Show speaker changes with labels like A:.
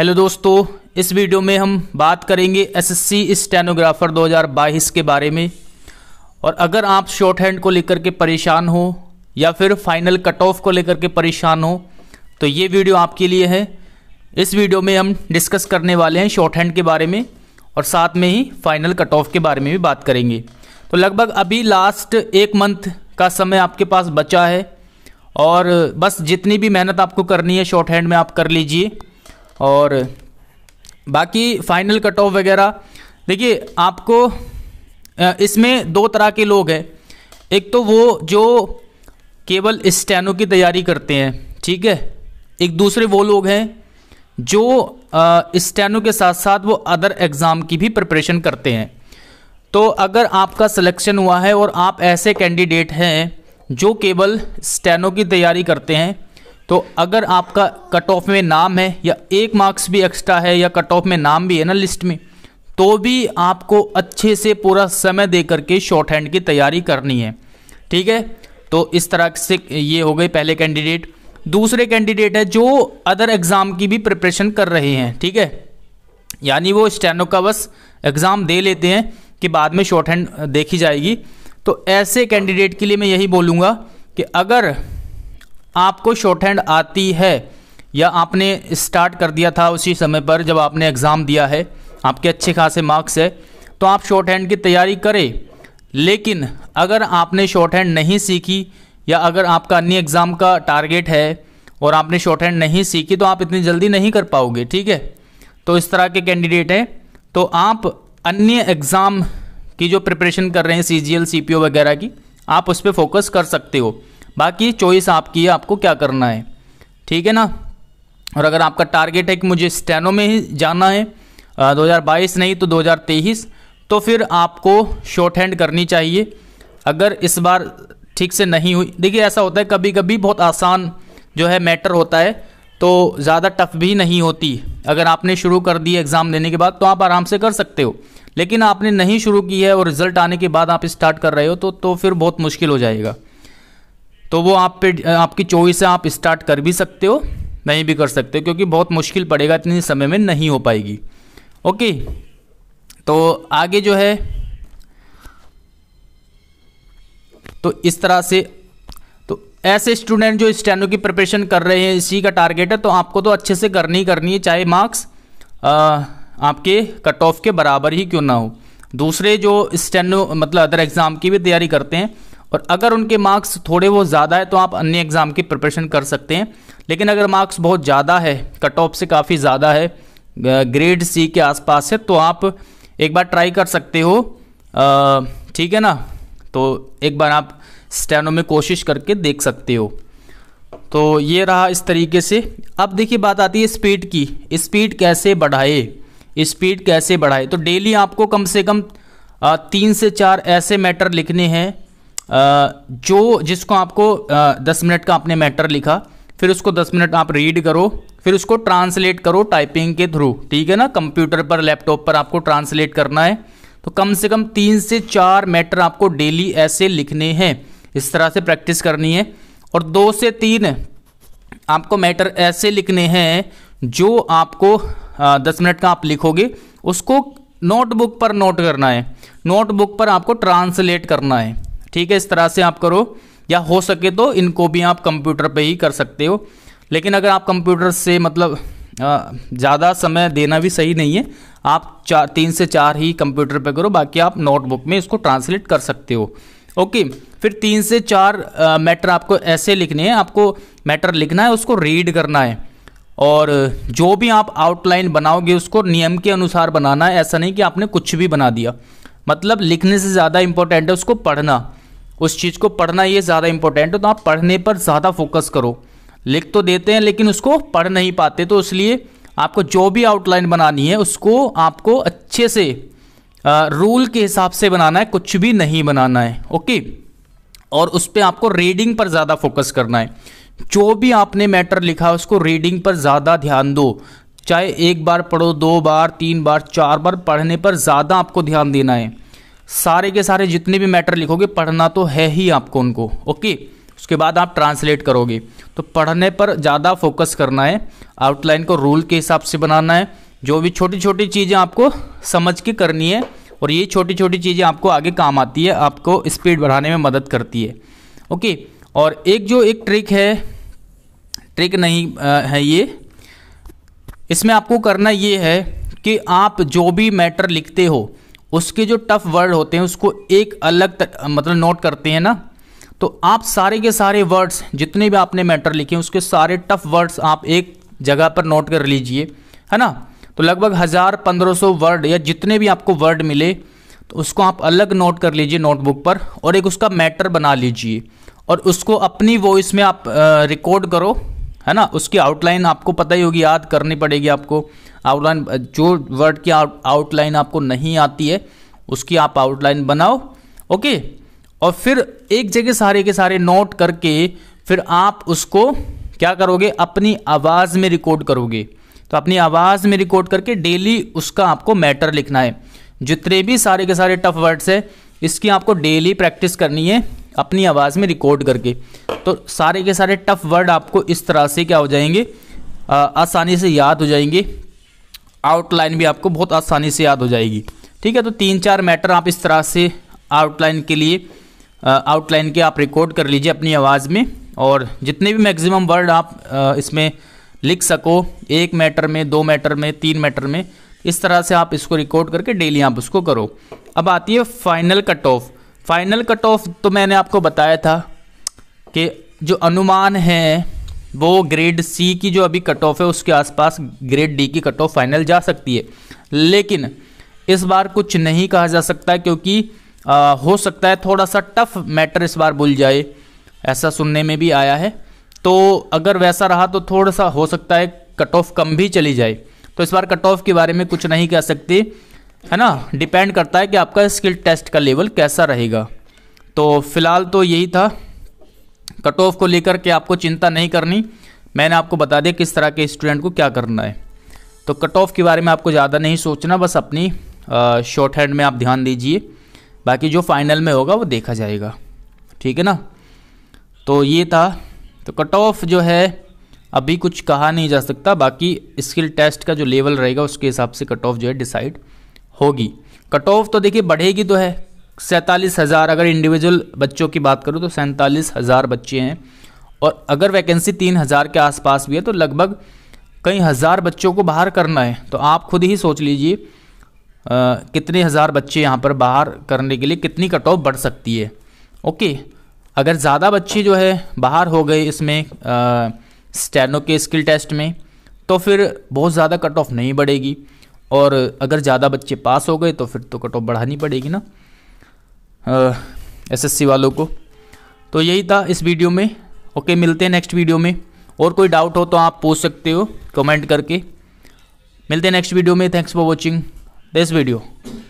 A: hello दोस्तों इस video में हम बात करेंगे एसएससी स्टेनोग्राफर 2022 के बारे में और अगर आप शॉर्ट हैंड को लेकर के परेशान हो या फिर फाइनल कट ऑफ को लेकर के परेशान हो तो ये वीडियो आपके लिए है इस वीडियो में हम डिस्कस करने वाले हैं शॉर्ट हैंड के बारे में और साथ में ही फाइनल कट ऑफ के बारे में भी बात करेंगे तो लगभग अभी लास्ट एक मंथ का समय आपके पास बचा है और बस जितनी भी मेहनत आपको करनी है शॉर्ट हैंड में आप कर लीजिए और बाकी फाइनल कट ऑफ वगैरह देखिए आपको इसमें दो तरह के लोग हैं एक तो वो जो केवल स्टैनो की तैयारी करते हैं ठीक है एक दूसरे वो लोग हैं जो स्टैनो के साथ साथ वो अदर एग्ज़ाम की भी प्रिपरेशन करते हैं तो अगर आपका सिलेक्शन हुआ है और आप ऐसे कैंडिडेट हैं जो केवल स्टैनो की तैयारी करते हैं तो अगर आपका कट ऑफ में नाम है या एक मार्क्स भी एक्स्ट्रा है या कट ऑफ में नाम भी है ना लिस्ट में तो भी आपको अच्छे से पूरा समय दे करके शॉर्ट हैंड की तैयारी करनी है ठीक है तो इस तरह से ये हो गए पहले कैंडिडेट दूसरे कैंडिडेट है जो अदर एग्ज़ाम की भी प्रिपरेशन कर रहे हैं ठीक है यानी वो स्टैनो का बस एग्ज़ाम दे लेते हैं कि बाद में शॉर्ट हैंड देखी जाएगी तो ऐसे कैंडिडेट के लिए मैं यही बोलूँगा कि अगर आपको शॉर्ट हैंड आती है या आपने स्टार्ट कर दिया था उसी समय पर जब आपने एग्ज़ाम दिया है आपके अच्छे खासे मार्क्स है तो आप शॉर्ट हैंड की तैयारी करें लेकिन अगर आपने शॉर्ट हैंड नहीं सीखी या अगर आपका अन्य एग्ज़ाम का टारगेट है और आपने शॉर्ट हैंड नहीं सीखी तो आप इतनी जल्दी नहीं कर पाओगे ठीक है तो इस तरह के कैंडिडेट हैं तो आप अन्य एग्ज़ाम की जो प्रिपरेशन कर रहे हैं सी G L C P O वगैरह की आप उस पर फोकस कर सकते हो बाकी चॉइस आपकी है आपको क्या करना है ठीक है ना और अगर आपका टारगेट है कि मुझे स्टेनो में ही जाना है दो नहीं तो दो तो फिर आपको शॉर्ट हैंड करनी चाहिए अगर इस बार ठीक से नहीं हुई देखिए ऐसा होता है कभी कभी बहुत आसान जो है मैटर होता है तो ज़्यादा टफ भी नहीं होती अगर आपने शुरू कर दी एग्ज़ाम देने के बाद तो आप आराम से कर सकते हो लेकिन आपने नहीं शुरू की है और रिज़ल्ट आने के बाद आप स्टार्ट कर रहे हो तो तो फिर बहुत मुश्किल हो जाएगा तो वो आप पे आपकी चॉइस है आप स्टार्ट कर भी सकते हो नहीं भी कर सकते हो क्योंकि बहुत मुश्किल पड़ेगा इतने समय में नहीं हो पाएगी ओके तो आगे जो है तो इस तरह से तो ऐसे स्टूडेंट जो स्टैंडो की प्रिपरेशन कर रहे हैं इसी का टारगेट है तो आपको तो अच्छे से करनी ही करनी है चाहे मार्क्स आपके कट ऑफ के बराबर ही क्यों ना हो दूसरे जो स्टैंडो मतलब अदर एग्ज़ाम की भी तैयारी करते हैं और अगर उनके मार्क्स थोड़े बहुत ज़्यादा है तो आप अन्य एग्ज़ाम की प्रिपरेशन कर सकते हैं लेकिन अगर मार्क्स बहुत ज़्यादा है कट ऑफ से काफ़ी ज़्यादा है ग्रेड सी के आसपास है तो आप एक बार ट्राई कर सकते हो ठीक है ना तो एक बार आप स्टैनो में कोशिश करके देख सकते हो तो ये रहा इस तरीके से अब देखिए बात आती है स्पीड की स्पीड कैसे बढ़ाए स्पीड कैसे बढ़ाए तो डेली आपको कम से कम तीन से चार ऐसे मैटर लिखने हैं जो जिसको आपको दस मिनट का आपने मैटर लिखा फिर उसको दस मिनट आप रीड करो फिर उसको ट्रांसलेट करो टाइपिंग के थ्रू ठीक है ना कंप्यूटर पर लैपटॉप पर आपको ट्रांसलेट करना है तो कम से कम तीन से चार मैटर आपको डेली ऐसे लिखने हैं इस तरह से प्रैक्टिस करनी है और दो से तीन आपको मैटर ऐसे लिखने हैं जो आपको आ, दस मिनट का आप लिखोगे उसको नोटबुक पर नोट करना है नोटबुक पर आपको ट्रांसलेट करना है ठीक है इस तरह से आप करो या हो सके तो इनको भी आप कंप्यूटर पे ही कर सकते हो लेकिन अगर आप कंप्यूटर से मतलब ज़्यादा समय देना भी सही नहीं है आप चार तीन से चार ही कंप्यूटर पे करो बाकी आप नोटबुक में इसको ट्रांसलेट कर सकते हो ओके फिर तीन से चार मैटर आपको ऐसे लिखने हैं आपको मैटर लिखना है उसको रीड करना है और जो भी आप आउटलाइन बनाओगे उसको नियम के अनुसार बनाना है ऐसा नहीं कि आपने कुछ भी बना दिया मतलब लिखने से ज़्यादा इंपॉर्टेंट है उसको पढ़ना उस चीज़ को पढ़ना ये ज़्यादा इंपॉर्टेंट है तो आप पढ़ने पर ज़्यादा फोकस करो लिख तो देते हैं लेकिन उसको पढ़ नहीं पाते तो इसलिए आपको जो भी आउटलाइन बनानी है उसको आपको अच्छे से आ, रूल के हिसाब से बनाना है कुछ भी नहीं बनाना है ओके और उस पर आपको रीडिंग पर ज़्यादा फोकस करना है जो भी आपने मैटर लिखा है उसको रीडिंग पर ज़्यादा ध्यान दो चाहे एक बार पढ़ो दो बार तीन बार चार बार पढ़ने पर ज़्यादा आपको ध्यान देना है सारे के सारे जितने भी मैटर लिखोगे पढ़ना तो है ही आपको उनको ओके उसके बाद आप ट्रांसलेट करोगे तो पढ़ने पर ज़्यादा फोकस करना है आउटलाइन को रूल के हिसाब से बनाना है जो भी छोटी छोटी चीज़ें आपको समझ के करनी है और ये छोटी छोटी चीज़ें आपको आगे काम आती है आपको स्पीड बढ़ाने में मदद करती है ओके और एक जो एक ट्रिक है ट्रिक नहीं है ये इसमें आपको करना ये है कि आप जो भी मैटर लिखते हो उसके जो टफ वर्ड होते हैं उसको एक अलग मतलब नोट करते हैं ना तो आप सारे के सारे वर्ड्स जितने भी आपने मैटर लिखे हैं उसके सारे टफ वर्ड्स आप एक जगह पर नोट कर लीजिए है ना तो लगभग हज़ार पंद्रह सौ वर्ड या जितने भी आपको वर्ड मिले तो उसको आप अलग नोट कर लीजिए नोटबुक पर और एक उसका मैटर बना लीजिए और उसको अपनी वॉइस में आप रिकॉर्ड करो है ना उसकी आउटलाइन आपको पता ही होगी याद करनी पड़ेगी आपको आउटलाइन जो वर्ड की आउटलाइन आपको नहीं आती है उसकी आप आउटलाइन बनाओ ओके और फिर एक जगह सारे के सारे नोट करके फिर आप उसको क्या करोगे अपनी आवाज़ में रिकॉर्ड करोगे तो अपनी आवाज़ में रिकॉर्ड करके डेली उसका आपको मैटर लिखना है जितने भी सारे के सारे टफ वर्ड्स है इसकी आपको डेली प्रैक्टिस करनी है अपनी आवाज़ में रिकॉर्ड करके तो सारे के सारे टफ वर्ड आपको इस तरह से क्या हो जाएंगे आसानी से याद हो जाएंगे आउटलाइन भी आपको बहुत आसानी से याद हो जाएगी ठीक है तो तीन चार मैटर आप इस तरह से आउटलाइन के लिए आउटलाइन के आप रिकॉर्ड कर लीजिए अपनी आवाज़ में और जितने भी मैक्सिमम वर्ड आप इसमें लिख सको एक मैटर में दो मैटर में तीन मैटर में इस तरह से आप इसको रिकॉर्ड करके डेली आप उसको करो अब आती है final cut off final cut off तो मैंने आपको बताया था कि जो अनुमान है वो ग्रेड सी की जो अभी कट ऑफ है उसके आसपास ग्रेड डी की कट ऑफ फाइनल जा सकती है लेकिन इस बार कुछ नहीं कहा जा सकता क्योंकि आ, हो सकता है थोड़ा सा टफ मैटर इस बार भूल जाए ऐसा सुनने में भी आया है तो अगर वैसा रहा तो थोड़ा सा हो सकता है कट ऑफ कम भी चली जाए तो इस बार कट ऑफ के बारे में कुछ नहीं कह सकते है ना डिपेंड करता है कि आपका स्किल टेस्ट का लेवल कैसा रहेगा तो फिलहाल तो यही था कट ऑफ को लेकर के आपको चिंता नहीं करनी मैंने आपको बता दिया किस तरह के स्टूडेंट को क्या करना है तो कट ऑफ के बारे में आपको ज़्यादा नहीं सोचना बस अपनी शॉर्ट हैंड में आप ध्यान दीजिए बाकी जो फाइनल में होगा वो देखा जाएगा ठीक है ना तो ये था तो कट ऑफ जो है अभी कुछ कहा नहीं जा सकता बाकी स्किल टेस्ट का जो लेवल रहेगा उसके हिसाब से कट ऑफ जो है डिसाइड होगी कट ऑफ तो देखिए बढ़ेगी तो है सैंतालीस हज़ार अगर इंडिविजुअल बच्चों की बात करूँ तो सैंतालीस हज़ार बच्चे हैं और अगर वैकेंसी तीन हज़ार के आसपास भी है तो लगभग कई हज़ार बच्चों को बाहर करना है तो आप खुद ही सोच लीजिए कितने हज़ार बच्चे यहाँ पर बाहर करने के लिए कितनी कट ऑफ बढ़ सकती है ओके अगर ज़्यादा बच्चे जो है बाहर हो गए इसमें स्टैनो के स्किल टेस्ट में तो फिर बहुत ज़्यादा कट ऑफ नहीं बढ़ेगी और अगर ज़्यादा बच्चे पास हो गए तो फिर तो कट ऑफ बढ़ानी पड़ेगी ना एसएससी वालों को तो यही था इस वीडियो में ओके मिलते हैं नेक्स्ट वीडियो में और कोई डाउट हो तो आप पूछ सकते हो कमेंट करके मिलते हैं नेक्स्ट वीडियो में thanks for watching this video